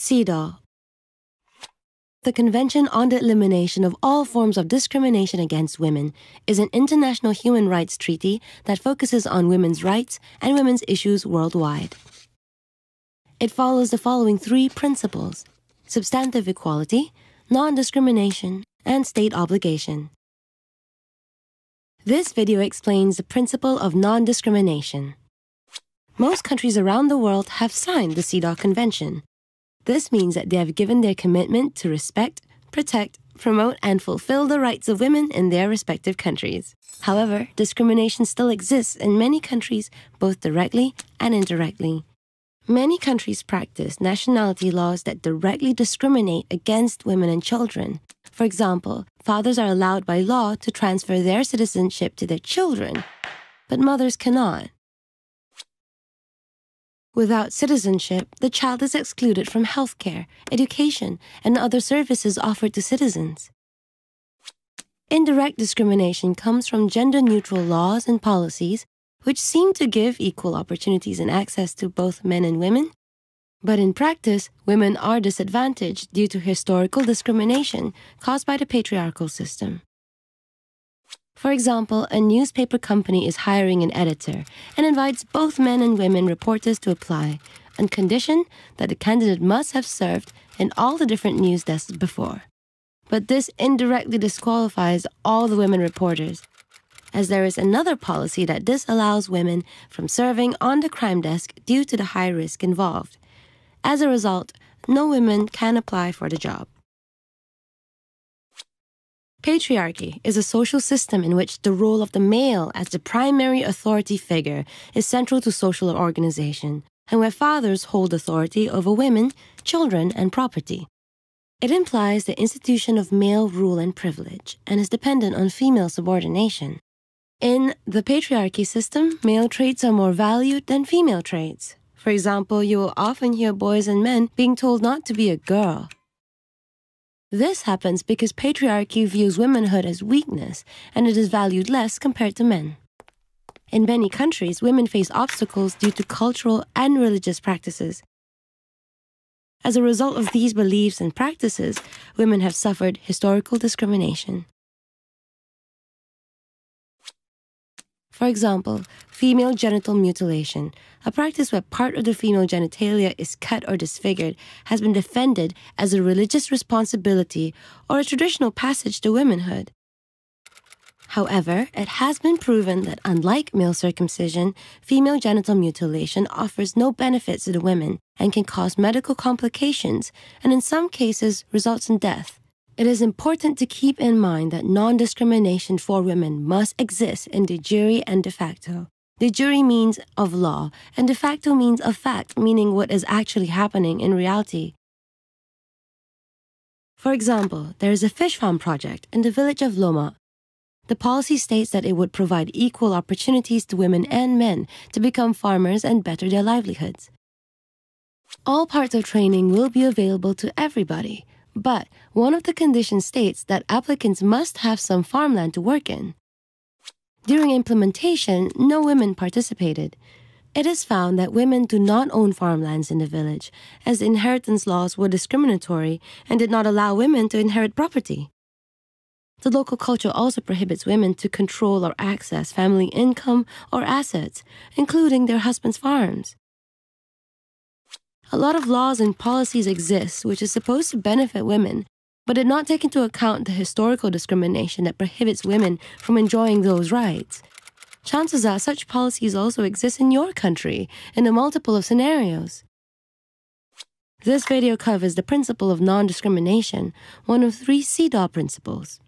CEDAW. The Convention on the Elimination of All Forms of Discrimination Against Women is an international human rights treaty that focuses on women's rights and women's issues worldwide. It follows the following three principles substantive equality, non discrimination, and state obligation. This video explains the principle of non discrimination. Most countries around the world have signed the CEDAW Convention. This means that they have given their commitment to respect, protect, promote, and fulfill the rights of women in their respective countries. However, discrimination still exists in many countries, both directly and indirectly. Many countries practice nationality laws that directly discriminate against women and children. For example, fathers are allowed by law to transfer their citizenship to their children, but mothers cannot. Without citizenship, the child is excluded from health care, education, and other services offered to citizens. Indirect discrimination comes from gender neutral laws and policies which seem to give equal opportunities and access to both men and women. But in practice, women are disadvantaged due to historical discrimination caused by the patriarchal system. For example, a newspaper company is hiring an editor and invites both men and women reporters to apply, on condition that the candidate must have served in all the different news desks before. But this indirectly disqualifies all the women reporters, as there is another policy that disallows women from serving on the crime desk due to the high risk involved. As a result, no women can apply for the job. Patriarchy is a social system in which the role of the male as the primary authority figure is central to social organization, and where fathers hold authority over women, children, and property. It implies the institution of male rule and privilege and is dependent on female subordination. In the patriarchy system, male traits are more valued than female traits. For example, you will often hear boys and men being told not to be a girl this happens because patriarchy views womanhood as weakness and it is valued less compared to men. In many countries, women face obstacles due to cultural and religious practices. As a result of these beliefs and practices, women have suffered historical discrimination. For example, female genital mutilation, a practice where part of the female genitalia is cut or disfigured, has been defended as a religious responsibility or a traditional passage to womanhood. However, it has been proven that unlike male circumcision, female genital mutilation offers no benefits to the women and can cause medical complications and in some cases results in death. It is important to keep in mind that non discrimination for women must exist in de jure and de facto. De jure means of law, and de facto means of fact, meaning what is actually happening in reality. For example, there is a fish farm project in the village of Loma. The policy states that it would provide equal opportunities to women and men to become farmers and better their livelihoods. All parts of training will be available to everybody, but one of the conditions states that applicants must have some farmland to work in. During implementation, no women participated. It is found that women do not own farmlands in the village, as inheritance laws were discriminatory and did not allow women to inherit property. The local culture also prohibits women to control or access family income or assets, including their husbands' farms. A lot of laws and policies exist which is supposed to benefit women, but did not take into account the historical discrimination that prohibits women from enjoying those rights. Chances are such policies also exist in your country in a multiple of scenarios. This video covers the principle of non discrimination, one of three CEDAW principles.